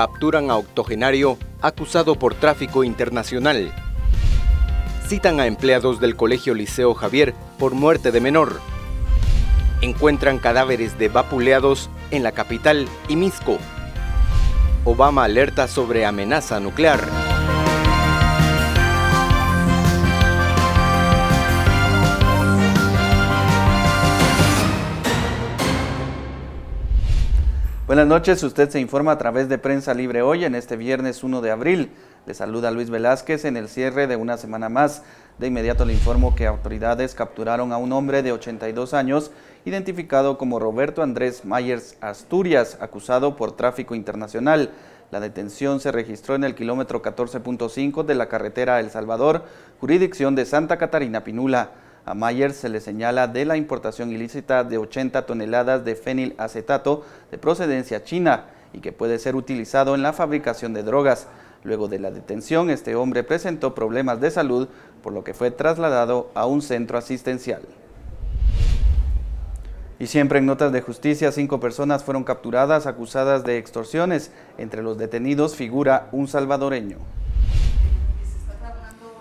capturan a octogenario acusado por tráfico internacional. Citan a empleados del Colegio Liceo Javier por muerte de menor. Encuentran cadáveres de vapuleados en la capital y Misco. Obama alerta sobre amenaza nuclear. Buenas noches, usted se informa a través de Prensa Libre hoy en este viernes 1 de abril. Le saluda Luis Velázquez en el cierre de una semana más. De inmediato le informo que autoridades capturaron a un hombre de 82 años, identificado como Roberto Andrés Myers Asturias, acusado por tráfico internacional. La detención se registró en el kilómetro 14.5 de la carretera El Salvador, jurisdicción de Santa Catarina Pinula. A Mayer se le señala de la importación ilícita de 80 toneladas de fenilacetato de procedencia china y que puede ser utilizado en la fabricación de drogas. Luego de la detención, este hombre presentó problemas de salud, por lo que fue trasladado a un centro asistencial. Y siempre en notas de justicia, cinco personas fueron capturadas acusadas de extorsiones. Entre los detenidos figura un salvadoreño.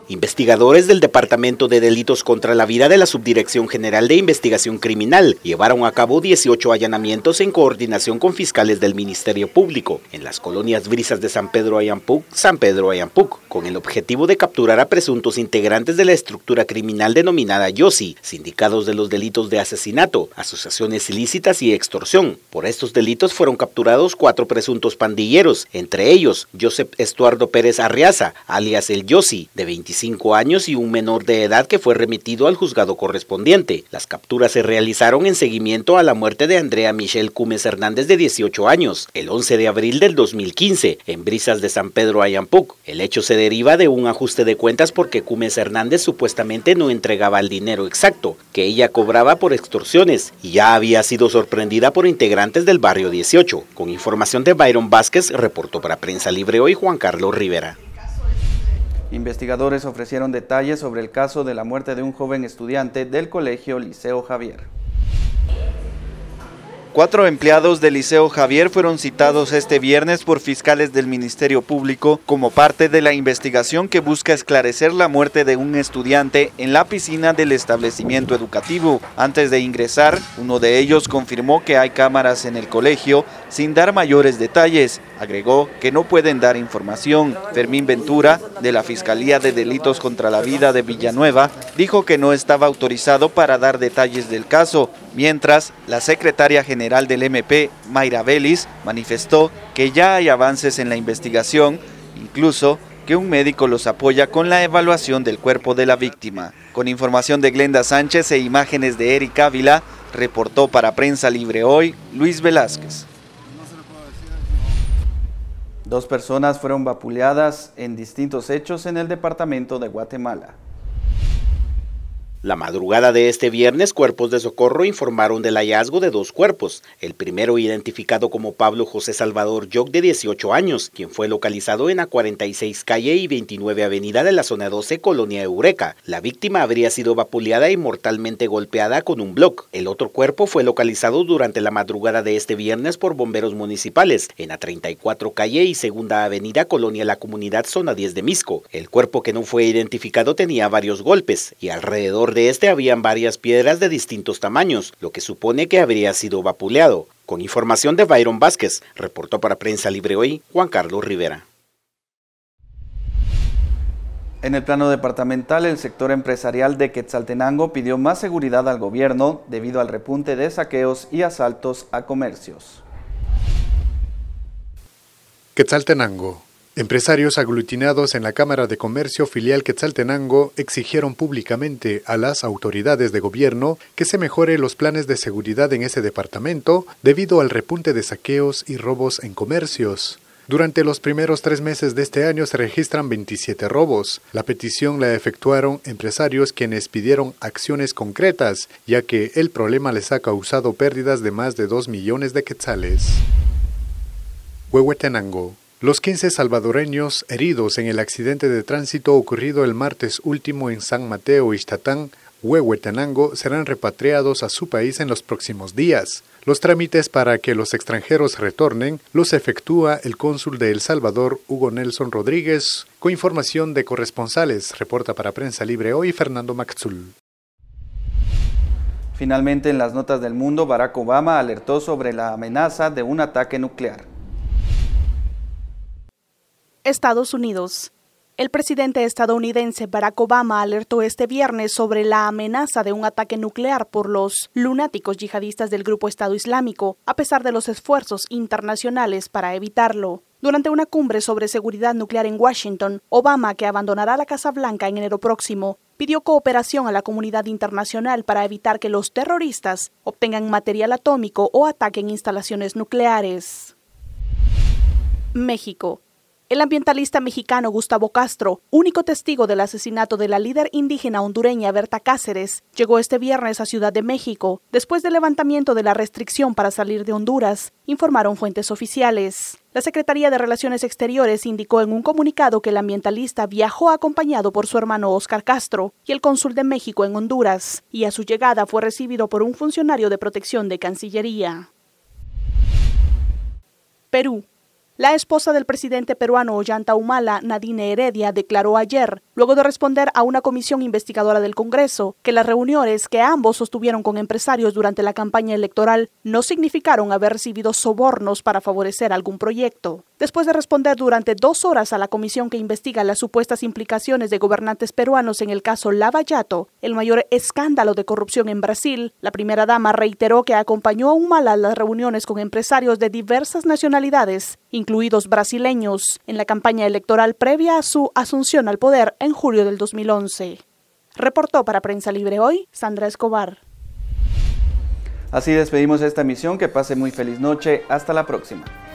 Investigadores del Departamento de Delitos contra la Vida de la Subdirección General de Investigación Criminal llevaron a cabo 18 allanamientos en coordinación con fiscales del Ministerio Público en las colonias Brisas de San Pedro Ayampuc, San Pedro Ayampuc, con el objetivo de capturar a presuntos integrantes de la estructura criminal denominada YOSI, sindicados de los delitos de asesinato, asociaciones ilícitas y extorsión. Por estos delitos fueron capturados cuatro presuntos pandilleros, entre ellos Josep Estuardo Pérez Arriaza, alias el YOSI, de 25 cinco años y un menor de edad que fue remitido al juzgado correspondiente. Las capturas se realizaron en seguimiento a la muerte de Andrea Michelle Cúmez Hernández de 18 años, el 11 de abril del 2015, en Brisas de San Pedro Ayampuc. El hecho se deriva de un ajuste de cuentas porque Cúmez Hernández supuestamente no entregaba el dinero exacto que ella cobraba por extorsiones y ya había sido sorprendida por integrantes del barrio 18. Con información de Byron Vázquez, reportó para Prensa Libre hoy Juan Carlos Rivera. Investigadores ofrecieron detalles sobre el caso de la muerte de un joven estudiante del Colegio Liceo Javier. Cuatro empleados del Liceo Javier fueron citados este viernes por fiscales del Ministerio Público como parte de la investigación que busca esclarecer la muerte de un estudiante en la piscina del establecimiento educativo. Antes de ingresar, uno de ellos confirmó que hay cámaras en el colegio sin dar mayores detalles. Agregó que no pueden dar información. Fermín Ventura, de la Fiscalía de Delitos contra la Vida de Villanueva, dijo que no estaba autorizado para dar detalles del caso, Mientras, la secretaria general del MP, Mayra Vélez, manifestó que ya hay avances en la investigación, incluso que un médico los apoya con la evaluación del cuerpo de la víctima. Con información de Glenda Sánchez e imágenes de Eric Ávila, reportó para Prensa Libre Hoy Luis Velázquez. Dos personas fueron vapuleadas en distintos hechos en el departamento de Guatemala. La madrugada de este viernes, cuerpos de socorro informaron del hallazgo de dos cuerpos, el primero identificado como Pablo José Salvador Yoc de 18 años, quien fue localizado en la 46 calle y 29 avenida de la zona 12, Colonia Eureka. La víctima habría sido vapuleada y mortalmente golpeada con un bloque. El otro cuerpo fue localizado durante la madrugada de este viernes por bomberos municipales en la 34 calle y segunda avenida, Colonia La Comunidad, zona 10 de Misco. El cuerpo que no fue identificado tenía varios golpes y alrededor de este habían varias piedras de distintos tamaños, lo que supone que habría sido vapuleado. Con información de Byron Vázquez, reportó para Prensa Libre hoy Juan Carlos Rivera. En el plano departamental, el sector empresarial de Quetzaltenango pidió más seguridad al gobierno debido al repunte de saqueos y asaltos a comercios. Quetzaltenango, Empresarios aglutinados en la Cámara de Comercio filial Quetzaltenango exigieron públicamente a las autoridades de gobierno que se mejore los planes de seguridad en ese departamento debido al repunte de saqueos y robos en comercios. Durante los primeros tres meses de este año se registran 27 robos. La petición la efectuaron empresarios quienes pidieron acciones concretas, ya que el problema les ha causado pérdidas de más de 2 millones de quetzales. Huehuetenango los 15 salvadoreños heridos en el accidente de tránsito ocurrido el martes último en San Mateo, Ixtatán, Huehuetenango, serán repatriados a su país en los próximos días. Los trámites para que los extranjeros retornen los efectúa el cónsul de El Salvador, Hugo Nelson Rodríguez, con información de corresponsales, reporta para Prensa Libre hoy Fernando Maxul. Finalmente, en las notas del mundo, Barack Obama alertó sobre la amenaza de un ataque nuclear. Estados Unidos. El presidente estadounidense Barack Obama alertó este viernes sobre la amenaza de un ataque nuclear por los lunáticos yihadistas del grupo Estado Islámico, a pesar de los esfuerzos internacionales para evitarlo. Durante una cumbre sobre seguridad nuclear en Washington, Obama, que abandonará la Casa Blanca en enero próximo, pidió cooperación a la comunidad internacional para evitar que los terroristas obtengan material atómico o ataquen instalaciones nucleares. México. El ambientalista mexicano Gustavo Castro, único testigo del asesinato de la líder indígena hondureña Berta Cáceres, llegó este viernes a Ciudad de México después del levantamiento de la restricción para salir de Honduras, informaron fuentes oficiales. La Secretaría de Relaciones Exteriores indicó en un comunicado que el ambientalista viajó acompañado por su hermano Óscar Castro y el cónsul de México en Honduras, y a su llegada fue recibido por un funcionario de protección de Cancillería. Perú. La esposa del presidente peruano Ollanta Humala, Nadine Heredia, declaró ayer, luego de responder a una comisión investigadora del Congreso, que las reuniones que ambos sostuvieron con empresarios durante la campaña electoral no significaron haber recibido sobornos para favorecer algún proyecto. Después de responder durante dos horas a la comisión que investiga las supuestas implicaciones de gobernantes peruanos en el caso Lavallato, el mayor escándalo de corrupción en Brasil, la primera dama reiteró que acompañó a Humala a las reuniones con empresarios de diversas nacionalidades, incluidos brasileños, en la campaña electoral previa a su asunción al poder en julio del 2011. Reportó para Prensa Libre hoy Sandra Escobar. Así despedimos esta misión, que pase muy feliz noche, hasta la próxima.